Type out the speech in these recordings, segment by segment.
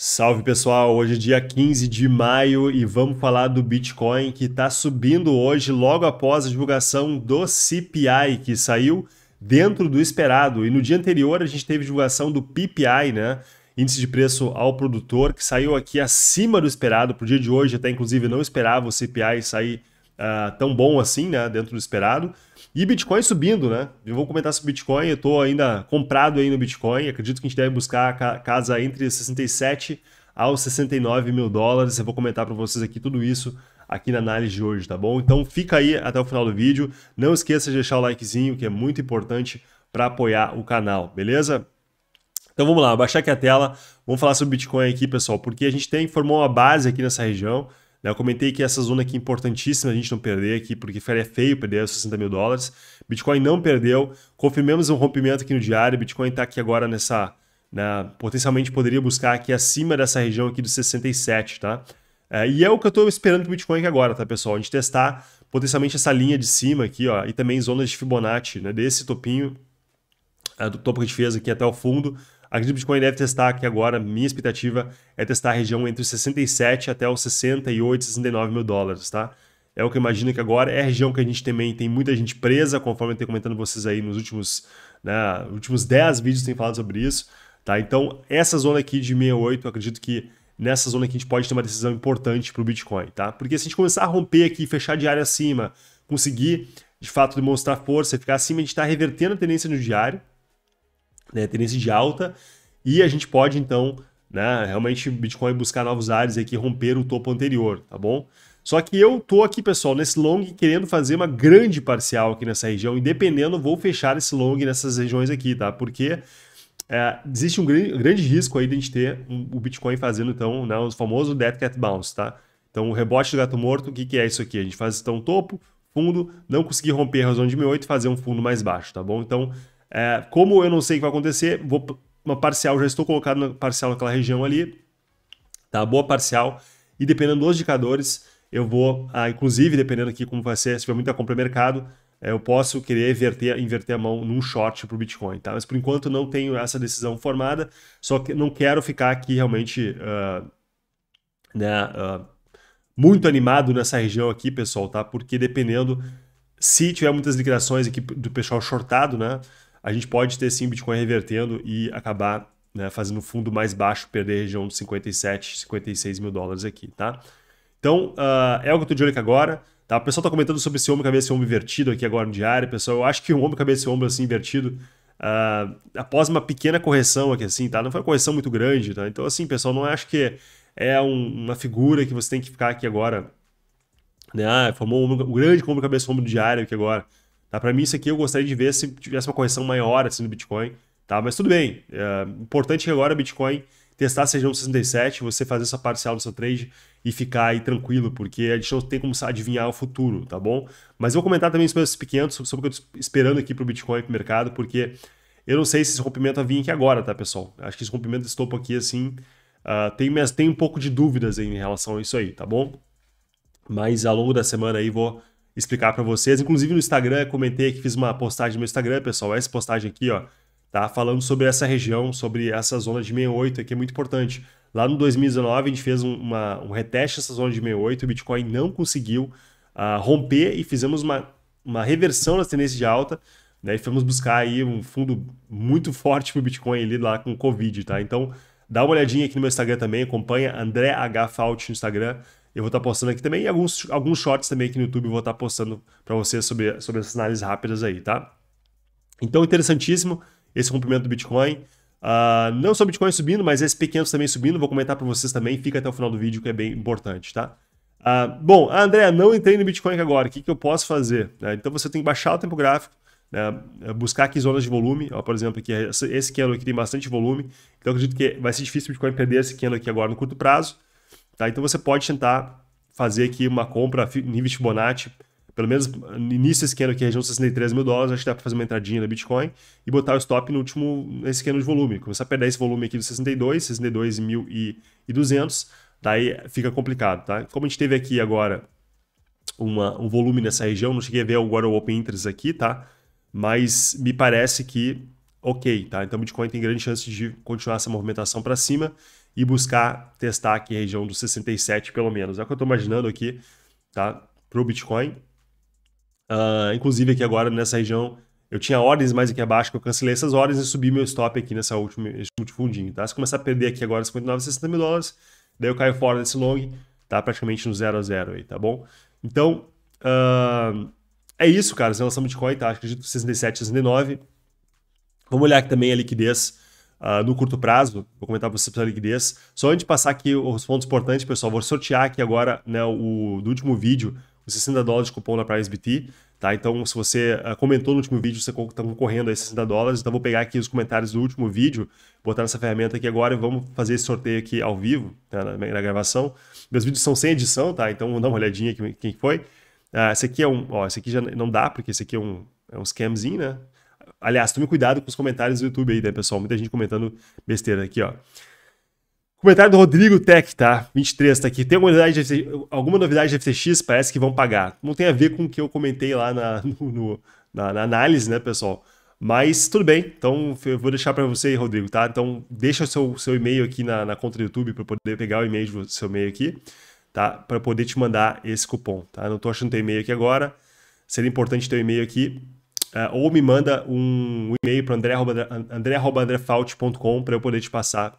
Salve pessoal, hoje é dia 15 de maio e vamos falar do Bitcoin que está subindo hoje logo após a divulgação do CPI que saiu dentro do esperado e no dia anterior a gente teve divulgação do PPI, né? Índice de preço ao produtor que saiu aqui acima do esperado para o dia de hoje, até inclusive não esperava o CPI sair uh, tão bom assim, né? Dentro do esperado. E Bitcoin subindo, né? Eu vou comentar sobre Bitcoin, eu estou ainda comprado aí no Bitcoin. Acredito que a gente deve buscar a casa entre 67 aos 69 mil dólares. Eu vou comentar para vocês aqui tudo isso aqui na análise de hoje, tá bom? Então fica aí até o final do vídeo. Não esqueça de deixar o likezinho, que é muito importante para apoiar o canal, beleza? Então vamos lá, baixar aqui a tela, vamos falar sobre Bitcoin aqui, pessoal, porque a gente tem formou uma base aqui nessa região. Né, eu comentei que essa zona aqui é importantíssima a gente não perder aqui, porque é feio perder os 60 mil dólares. Bitcoin não perdeu, confirmamos um rompimento aqui no diário, Bitcoin está aqui agora nessa... Né, potencialmente poderia buscar aqui acima dessa região aqui dos 67, tá? É, e é o que eu estou esperando para o Bitcoin aqui agora, tá, pessoal? A gente testar potencialmente essa linha de cima aqui, ó, e também zonas de Fibonacci, né, desse topinho, é, do topo que a gente fez aqui até o fundo, Acredito que o Bitcoin deve testar aqui agora, minha expectativa é testar a região entre os 67 até os 68, 69 mil dólares, tá? É o que eu imagino que agora é a região que a gente também tem muita gente presa, conforme eu tenho comentando vocês aí nos últimos, né, últimos 10 vídeos tem falado sobre isso, tá? Então, essa zona aqui de 68, eu acredito que nessa zona aqui a gente pode ter uma decisão importante para o Bitcoin, tá? Porque se a gente começar a romper aqui, fechar diário acima, conseguir de fato demonstrar força, e ficar acima, a gente está revertendo a tendência no diário, né, tendência de alta, e a gente pode então, né, realmente Bitcoin buscar novos ares aqui, romper o topo anterior, tá bom? Só que eu tô aqui, pessoal, nesse long querendo fazer uma grande parcial aqui nessa região e dependendo vou fechar esse long nessas regiões aqui, tá? Porque é, existe um grande, grande, risco aí de a gente ter um, o Bitcoin fazendo então né, o famoso dead cat bounce, tá? Então o rebote do gato morto, o que, que é isso aqui? A gente faz então topo, fundo, não conseguir romper a razão de 1.8 e fazer um fundo mais baixo, tá bom? Então é, como eu não sei o que vai acontecer, vou, uma parcial, já estou colocado na parcial naquela região ali, tá? Boa parcial. E dependendo dos indicadores, eu vou, ah, inclusive, dependendo aqui como vai ser, se tiver muita compra mercado, é, eu posso querer inverter, inverter a mão num short para o Bitcoin, tá? Mas por enquanto não tenho essa decisão formada, só que não quero ficar aqui realmente uh, né, uh, muito animado nessa região aqui, pessoal, tá? Porque dependendo, se tiver muitas liquidações aqui do pessoal shortado, né? a gente pode ter sim Bitcoin revertendo e acabar né, fazendo fundo mais baixo, perder a região dos 57, 56 mil dólares aqui, tá? Então, uh, é o que eu tô de olho aqui agora. Tá? O pessoal tá comentando sobre esse ombro, cabeça e ombro invertido aqui agora no diário. Pessoal, eu acho que o ombro, cabeça e ombro assim invertido, uh, após uma pequena correção aqui assim, tá? Não foi uma correção muito grande, tá? Então, assim, pessoal, não acho que é um, uma figura que você tem que ficar aqui agora, né? Ah, formou um, um grande ombro, cabeça e ombro diário aqui agora. Tá? Para mim, isso aqui eu gostaria de ver se tivesse uma correção maior assim, no Bitcoin. Tá? Mas tudo bem. É importante que agora o Bitcoin testar a região 67, você fazer essa parcial do seu trade e ficar aí tranquilo, porque a gente não tem como adivinhar o futuro, tá bom? Mas eu vou comentar também sobre esses pequenos sobre o que eu estou esperando aqui para o Bitcoin, para o mercado, porque eu não sei se esse rompimento vai vir aqui agora, tá, pessoal? Acho que esse rompimento desse topo aqui, assim, uh, tem, tem um pouco de dúvidas em relação a isso aí, tá bom? Mas ao longo da semana aí vou explicar para vocês. Inclusive no Instagram, comentei que fiz uma postagem no meu Instagram, pessoal, essa postagem aqui, ó, tá falando sobre essa região, sobre essa zona de 68, que é muito importante. Lá no 2019, a gente fez uma, um reteste dessa zona de 68, o Bitcoin não conseguiu uh, romper e fizemos uma, uma reversão nas tendências de alta, né? E fomos buscar aí um fundo muito forte para o Bitcoin ali lá com o Covid, tá? Então, dá uma olhadinha aqui no meu Instagram também, acompanha André H. Fault no Instagram. Eu vou estar tá postando aqui também e alguns, alguns shorts também aqui no YouTube eu vou estar tá postando para vocês sobre, sobre essas análises rápidas aí, tá? Então, interessantíssimo esse rompimento do Bitcoin. Uh, não só Bitcoin subindo, mas esse pequeno também subindo. Vou comentar para vocês também. Fica até o final do vídeo que é bem importante, tá? Uh, bom, ah, André, não entrei no Bitcoin agora. O que, que eu posso fazer? Uh, então você tem que baixar o tempo gráfico, né, é, buscar aqui zonas de volume. Ó, por exemplo, aqui, esse candle aqui tem bastante volume. Então acredito que vai ser difícil o Bitcoin perder esse candle aqui agora no curto prazo. Tá? Então você pode tentar fazer aqui uma compra nível Fibonacci, pelo menos início esquema aqui, região 63 mil dólares, acho que dá para fazer uma entradinha no Bitcoin e botar o stop no último nesse esquema de volume. Começar a perder esse volume aqui do 62, 62.200, daí fica complicado, tá? Como a gente teve aqui agora uma, um volume nessa região, não cheguei a ver agora o Open Interest aqui, tá? Mas me parece que ok, tá? Então o Bitcoin tem grande chance de continuar essa movimentação para cima e buscar testar aqui a região dos 67 pelo menos. É o que eu estou imaginando aqui, tá? Para o Bitcoin. Uh, inclusive aqui agora nessa região eu tinha ordens mais aqui abaixo, que eu cancelei essas ordens e subi meu stop aqui nessa última, nesse último fundinho, tá? Se começar a perder aqui agora 59, 60 mil dólares, daí eu caio fora desse long, tá? Praticamente no zero a zero aí, tá bom? Então, uh, é isso, cara, em relação ao Bitcoin, tá? Acredito que 67, 69. Vamos olhar aqui também a liquidez Uh, no curto prazo, vou comentar para vocês sobre a liquidez. Só antes de passar aqui os pontos importantes, pessoal, vou sortear aqui agora né, o do último vídeo, os 60 dólares de cupom na PriceBT. Tá? Então, se você uh, comentou no último vídeo, você está concorrendo a 60 dólares. Então, vou pegar aqui os comentários do último vídeo, botar nessa ferramenta aqui agora e vamos fazer esse sorteio aqui ao vivo, tá, na, na, gravação. Meus vídeos são sem edição, tá? Então, dá uma olhadinha aqui quem foi. Uh, esse aqui é um. Ó, esse aqui já não dá, porque esse aqui é um, é um scamzinho, né? Aliás, tome cuidado com os comentários do YouTube aí, né, pessoal? Muita gente comentando besteira aqui, ó. Comentário do Rodrigo Tech, tá? 23 tá aqui. Tem alguma novidade, FC... alguma novidade de FCX? Parece que vão pagar. Não tem a ver com o que eu comentei lá na, no, no, na, na análise, né, pessoal? Mas tudo bem. Então eu vou deixar para você, Rodrigo, tá? Então deixa o seu, seu e-mail aqui na, na conta do YouTube para poder pegar o e-mail do seu e-mail aqui, tá? Para poder te mandar esse cupom, tá? Não tô achando teu e-mail aqui agora. Seria importante ter o e-mail aqui Uh, ou me manda um e-mail para andré.andrefalt.com para eu poder te passar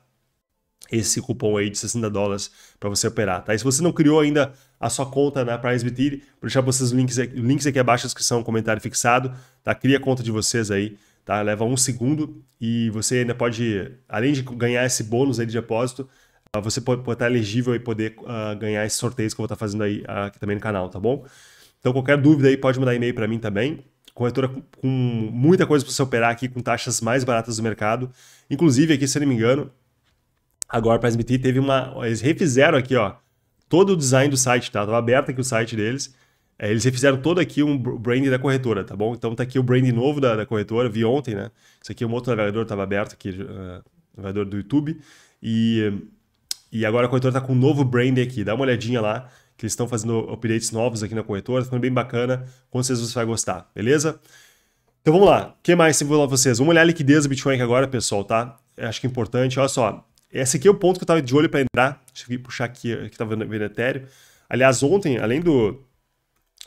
esse cupom aí de 60 dólares para você operar, tá? E se você não criou ainda a sua conta na PrimeBT, vou deixar vocês os links, links aqui abaixo na descrição, comentário fixado, tá? Cria a conta de vocês aí, tá? Leva um segundo e você ainda pode, além de ganhar esse bônus aí de depósito, ah, você pode, pode estar tá elegível e poder uh, ganhar esses sorteios que eu vou estar tá fazendo aí ah, aqui também no canal, tá bom? Então qualquer dúvida aí pode mandar e-mail para mim também, corretora com muita coisa para você operar aqui com taxas mais baratas do mercado. Inclusive aqui, se eu não me engano, agora para transmitir teve uma, eles refizeram aqui, ó, todo o design do site, tá? Tava aberto aqui o site deles. É, eles refizeram todo aqui um branding da corretora, tá bom? Então tá aqui o branding novo da, da corretora, vi ontem, né? Isso aqui é um outro navegador estava aberto aqui, uh, navegador do YouTube. E, e agora a corretora tá com um novo branding aqui, dá uma olhadinha lá que estão fazendo updates novos aqui na corretora, tá ficando bem bacana, com certeza você vai gostar, beleza? Então vamos lá, o que mais tem para vocês? Vamos olhar a liquidez do Bitcoin aqui agora, pessoal, tá? Acho que é importante, olha só, esse aqui é o ponto que eu estava de olho para entrar, deixa eu puxar aqui, que estava vendo Ethereum. Aliás, ontem, além do,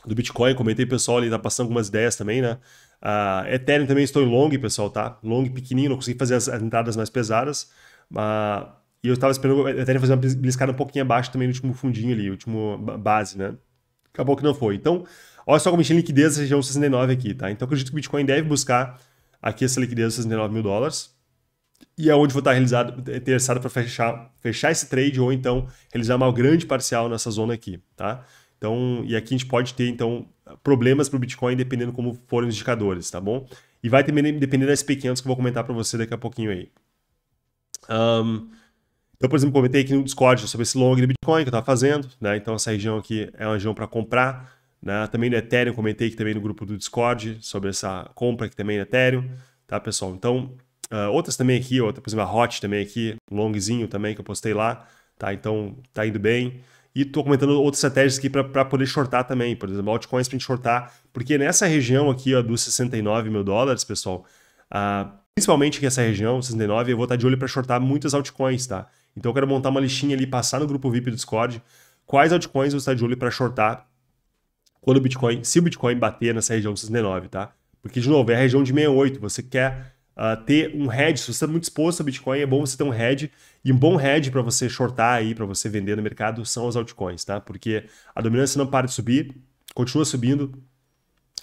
do Bitcoin, comentei pessoal ali, tá passando algumas ideias também, né? Uh, Ethereum também estou em long, pessoal, tá? Long pequenininho, não consegui fazer as entradas mais pesadas, mas e eu tava esperando até ele fazer uma bliscada um pouquinho abaixo também no último fundinho ali, último base, né? Acabou que não foi. Então, olha só como tem liquidez essa região 69 aqui, tá? Então, acredito que o Bitcoin deve buscar aqui essa liquidez de 69 mil dólares. E é onde vou estar realizado, é interessado para fechar, fechar esse trade ou então realizar uma grande parcial nessa zona aqui, tá? Então, e aqui a gente pode ter, então, problemas para o Bitcoin dependendo como forem os indicadores, tá bom? E vai também depender das SP500 que eu vou comentar para você daqui a pouquinho aí. Um, então, por exemplo, comentei aqui no Discord sobre esse long do Bitcoin que eu estava fazendo, né? Então, essa região aqui é uma região para comprar. Né? Também no Ethereum, comentei aqui também no grupo do Discord sobre essa compra aqui também no Ethereum, tá, pessoal? Então, uh, outras também aqui, outra, por exemplo, a Hot também aqui, longzinho também que eu postei lá, tá? Então, tá indo bem. E estou comentando outras estratégias aqui para poder shortar também, por exemplo, altcoins para a gente shortar, porque nessa região aqui ó, dos 69 mil dólares, pessoal, uh, Principalmente que essa região, 69, eu vou estar de olho para shortar muitas altcoins, tá? Então eu quero montar uma listinha ali, passar no grupo VIP do Discord, quais altcoins eu vou estar de olho para shortar quando o Bitcoin, se o Bitcoin bater nessa região 69, tá? Porque, de novo, é a região de 68, você quer uh, ter um head, se você está muito exposto a Bitcoin, é bom você ter um head, e um bom head para você shortar aí, para você vender no mercado, são as altcoins, tá? Porque a dominância não para de subir, continua subindo,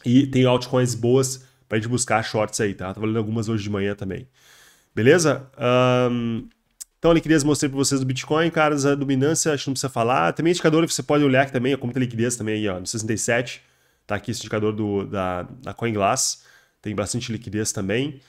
e tem altcoins boas pra gente buscar shorts aí, tá? Tava lendo algumas hoje de manhã também. Beleza? Um, então, liquidez mostrei para vocês do Bitcoin, caras, a dominância, acho que não precisa falar. Também indicador que você pode olhar aqui também, como tem liquidez também aí, ó, no 67. Tá aqui esse indicador do, da, da CoinGlass. Tem bastante liquidez também.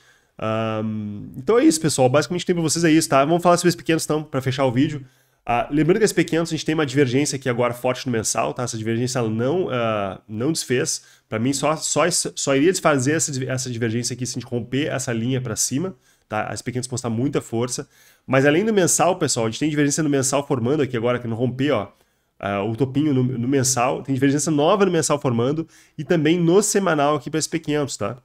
Um, então é isso, pessoal. Basicamente tem para vocês é isso, tá? Vamos falar sobre os pequenos, então, para fechar o vídeo. Ah, lembrando que a sp 500 a gente tem uma divergência aqui agora forte no mensal, tá? Essa divergência ela não, uh, não desfez. Para mim, só, só, só iria desfazer essa, essa divergência aqui se a gente romper essa linha para cima. Tá? As sp 500 mostram muita força. Mas além do mensal, pessoal, a gente tem divergência no mensal formando aqui agora, que não romper, ó. Uh, o topinho no, no, mensal, tem divergência nova no mensal formando e também no semanal aqui para SP500, tá?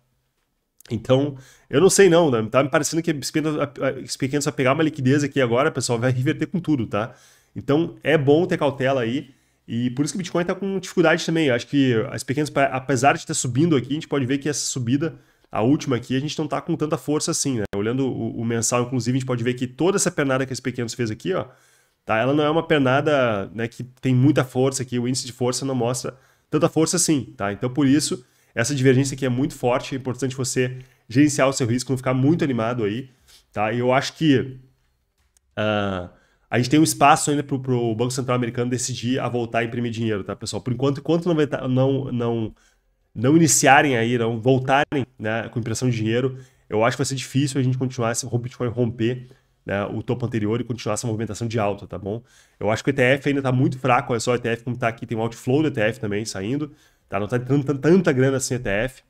Então, eu não sei não, né? tá me parecendo que os pequenos vai pegar uma liquidez aqui agora, pessoal, vai reverter com tudo, tá? Então, é bom ter cautela aí. E por isso que o Bitcoin está com dificuldade também. Eu acho que as pequenas, apesar de estar subindo aqui, a gente pode ver que essa subida, a última aqui, a gente não está com tanta força assim, né? Olhando o, o, mensal, inclusive, a gente pode ver que toda essa pernada que as pequenas fez aqui, ó, tá? Ela não é uma pernada né, que tem muita força aqui, o índice de força não mostra tanta força assim, tá? Então, por isso essa divergência aqui é muito forte, é importante você gerenciar o seu risco, não ficar muito animado aí, tá? E eu acho que uh, a gente tem um espaço ainda para o Banco Central americano decidir a voltar a imprimir dinheiro, tá, pessoal? Por enquanto, enquanto não, tá, não, não, não iniciarem aí, não voltarem né, com impressão de dinheiro, eu acho que vai ser difícil a gente continuar se o tipo, Bitcoin romper né, o topo anterior e continuar essa movimentação de alta, tá bom? Eu acho que o ETF ainda está muito fraco, olha só o ETF como está aqui, tem um outflow do ETF também saindo, tá? Não tá tanta, tanta grana assim ETF,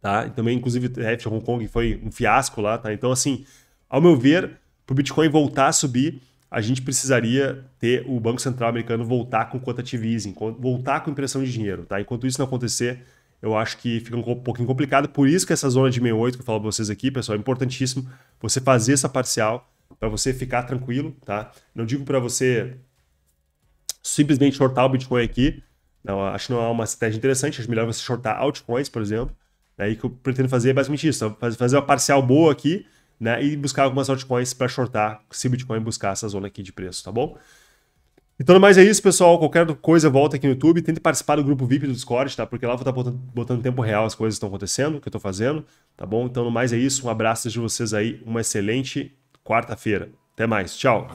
tá? E também, inclusive, ETF de Hong Kong foi um fiasco lá, tá? Então, assim, ao meu ver, para o Bitcoin voltar a subir, a gente precisaria ter o Banco Central americano voltar com quantitative easing, voltar com impressão de dinheiro, tá? Enquanto isso não acontecer, eu acho que fica um pouquinho complicado. Por isso que essa zona de 68 que eu falo para vocês aqui, pessoal, é importantíssimo você fazer essa parcial para você ficar tranquilo, tá? Não digo para você simplesmente shortar o Bitcoin aqui, não, acho que não é uma estratégia interessante, acho melhor você shortar altcoins, por exemplo. aí né, E o que eu pretendo fazer é basicamente isso, é fazer uma parcial boa aqui, né? E buscar algumas altcoins para shortar, se o Bitcoin buscar essa zona aqui de preço, tá bom? Então, mais é isso, pessoal. Qualquer coisa, volta aqui no YouTube. Tente participar do grupo VIP do Discord, tá? Porque lá eu vou estar tá botando, botando tempo real as coisas que estão acontecendo, que eu estou fazendo, tá bom? Então, mais é isso. Um abraço de vocês aí. Uma excelente quarta-feira. Até mais, tchau.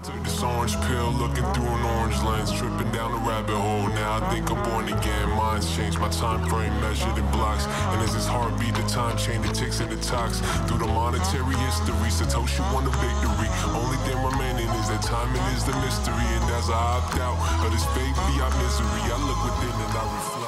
minds change my time frame measured in blocks and as his heartbeat the time chain it ticks and it talks through the monetary history satoshi won the victory only thing remaining is that timing is the mystery and as i opt out of this fate our misery i look within and i reflect